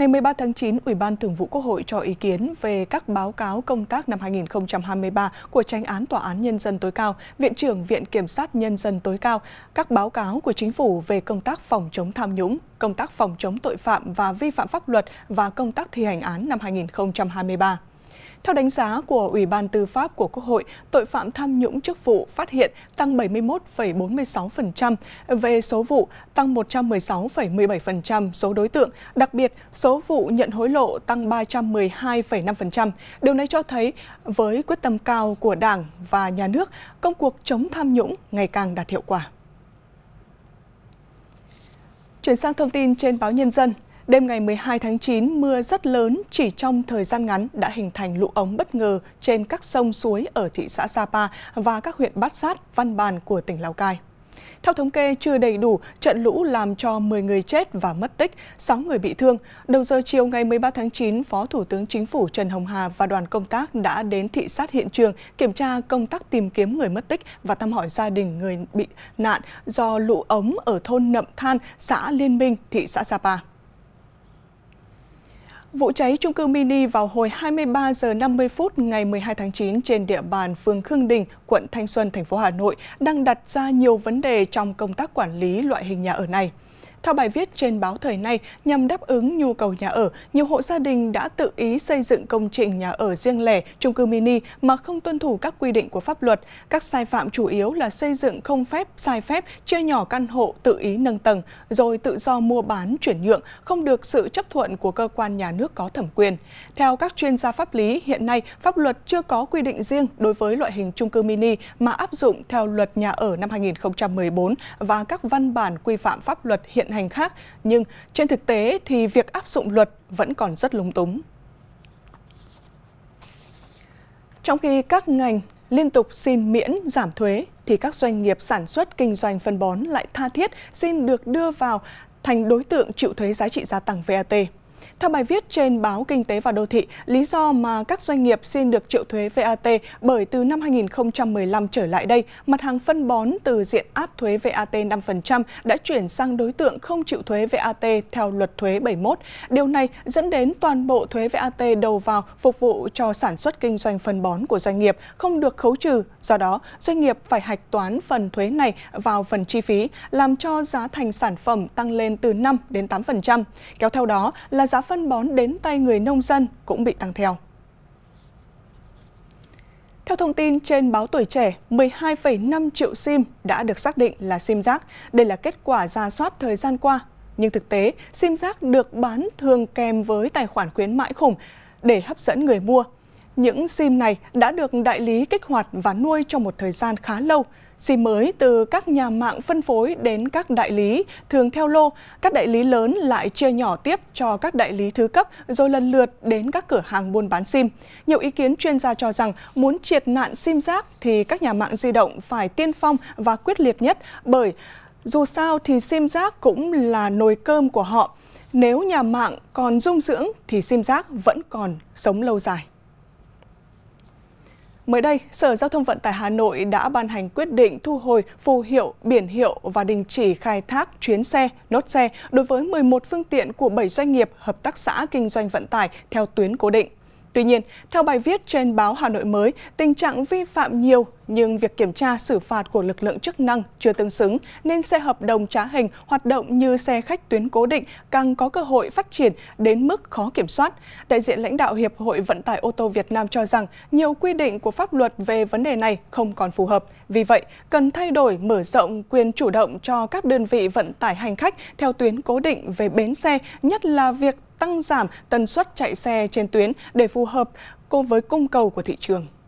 Ngày 13 tháng 9, Ủy ban Thường vụ Quốc hội cho ý kiến về các báo cáo công tác năm 2023 của tranh án Tòa án Nhân dân tối cao, Viện trưởng Viện Kiểm sát Nhân dân tối cao, các báo cáo của Chính phủ về công tác phòng chống tham nhũng, công tác phòng chống tội phạm và vi phạm pháp luật và công tác thi hành án năm 2023. Theo đánh giá của Ủy ban Tư pháp của Quốc hội, tội phạm tham nhũng chức vụ phát hiện tăng 71,46% về số vụ, tăng 116,17% số đối tượng, đặc biệt số vụ nhận hối lộ tăng 312,5%. Điều này cho thấy với quyết tâm cao của Đảng và nhà nước, công cuộc chống tham nhũng ngày càng đạt hiệu quả. Chuyển sang thông tin trên báo Nhân dân. Đêm ngày 12 tháng 9, mưa rất lớn chỉ trong thời gian ngắn đã hình thành lũ ống bất ngờ trên các sông suối ở thị xã Sapa và các huyện Bát Sát, Văn Bàn của tỉnh Lào Cai. Theo thống kê chưa đầy đủ, trận lũ làm cho 10 người chết và mất tích, 6 người bị thương. Đầu giờ chiều ngày 13 tháng 9, Phó Thủ tướng Chính phủ Trần Hồng Hà và đoàn công tác đã đến thị sát hiện trường kiểm tra công tác tìm kiếm người mất tích và thăm hỏi gia đình người bị nạn do lũ ống ở thôn Nậm Than, xã Liên Minh, thị xã Sapa. Vụ cháy trung cư mini vào hồi 23 giờ 50 phút ngày 12 tháng 9 trên địa bàn phường Khương Đình, quận Thanh Xuân, thành phố Hà Nội đang đặt ra nhiều vấn đề trong công tác quản lý loại hình nhà ở này. Theo bài viết trên báo thời nay, nhằm đáp ứng nhu cầu nhà ở, nhiều hộ gia đình đã tự ý xây dựng công trình nhà ở riêng lẻ, chung cư mini mà không tuân thủ các quy định của pháp luật. Các sai phạm chủ yếu là xây dựng không phép, sai phép, chia nhỏ căn hộ tự ý nâng tầng, rồi tự do mua bán, chuyển nhượng, không được sự chấp thuận của cơ quan nhà nước có thẩm quyền. Theo các chuyên gia pháp lý, hiện nay pháp luật chưa có quy định riêng đối với loại hình chung cư mini mà áp dụng theo luật nhà ở năm 2014 và các văn bản quy phạm pháp luật hiện hành khác, nhưng trên thực tế thì việc áp dụng luật vẫn còn rất lúng túng. Trong khi các ngành liên tục xin miễn giảm thuế thì các doanh nghiệp sản xuất kinh doanh phân bón lại tha thiết xin được đưa vào thành đối tượng chịu thuế giá trị gia tăng VAT. Theo bài viết trên báo Kinh tế và Đô thị, lý do mà các doanh nghiệp xin được triệu thuế VAT bởi từ năm 2015 trở lại đây, mặt hàng phân bón từ diện áp thuế VAT 5% đã chuyển sang đối tượng không chịu thuế VAT theo luật thuế 71. Điều này dẫn đến toàn bộ thuế VAT đầu vào phục vụ cho sản xuất kinh doanh phân bón của doanh nghiệp không được khấu trừ. Do đó, doanh nghiệp phải hạch toán phần thuế này vào phần chi phí, làm cho giá thành sản phẩm tăng lên từ 5 đến 8%. Kéo theo đó là giá phân bón đến tay người nông dân cũng bị tăng theo. Theo thông tin trên báo Tuổi Trẻ, 12,5 triệu SIM đã được xác định là SIM rác. Đây là kết quả ra soát thời gian qua. Nhưng thực tế, SIM rác được bán thường kèm với tài khoản khuyến mãi khủng để hấp dẫn người mua những sim này đã được đại lý kích hoạt và nuôi trong một thời gian khá lâu. SIM mới từ các nhà mạng phân phối đến các đại lý, thường theo lô, các đại lý lớn lại chia nhỏ tiếp cho các đại lý thứ cấp rồi lần lượt đến các cửa hàng buôn bán SIM. Nhiều ý kiến chuyên gia cho rằng muốn triệt nạn SIM rác thì các nhà mạng di động phải tiên phong và quyết liệt nhất bởi dù sao thì SIM rác cũng là nồi cơm của họ. Nếu nhà mạng còn dung dưỡng thì SIM rác vẫn còn sống lâu dài. Mới đây, Sở Giao thông Vận tải Hà Nội đã ban hành quyết định thu hồi phù hiệu, biển hiệu và đình chỉ khai thác chuyến xe, nốt xe đối với 11 phương tiện của 7 doanh nghiệp hợp tác xã kinh doanh vận tải theo tuyến cố định. Tuy nhiên, theo bài viết trên báo Hà Nội mới, tình trạng vi phạm nhiều nhưng việc kiểm tra xử phạt của lực lượng chức năng chưa tương xứng nên xe hợp đồng trá hình hoạt động như xe khách tuyến cố định càng có cơ hội phát triển đến mức khó kiểm soát. Đại diện lãnh đạo Hiệp hội Vận tải ô tô Việt Nam cho rằng nhiều quy định của pháp luật về vấn đề này không còn phù hợp. Vì vậy, cần thay đổi mở rộng quyền chủ động cho các đơn vị vận tải hành khách theo tuyến cố định về bến xe, nhất là việc tăng giảm tần suất chạy xe trên tuyến để phù hợp cùng với cung cầu của thị trường.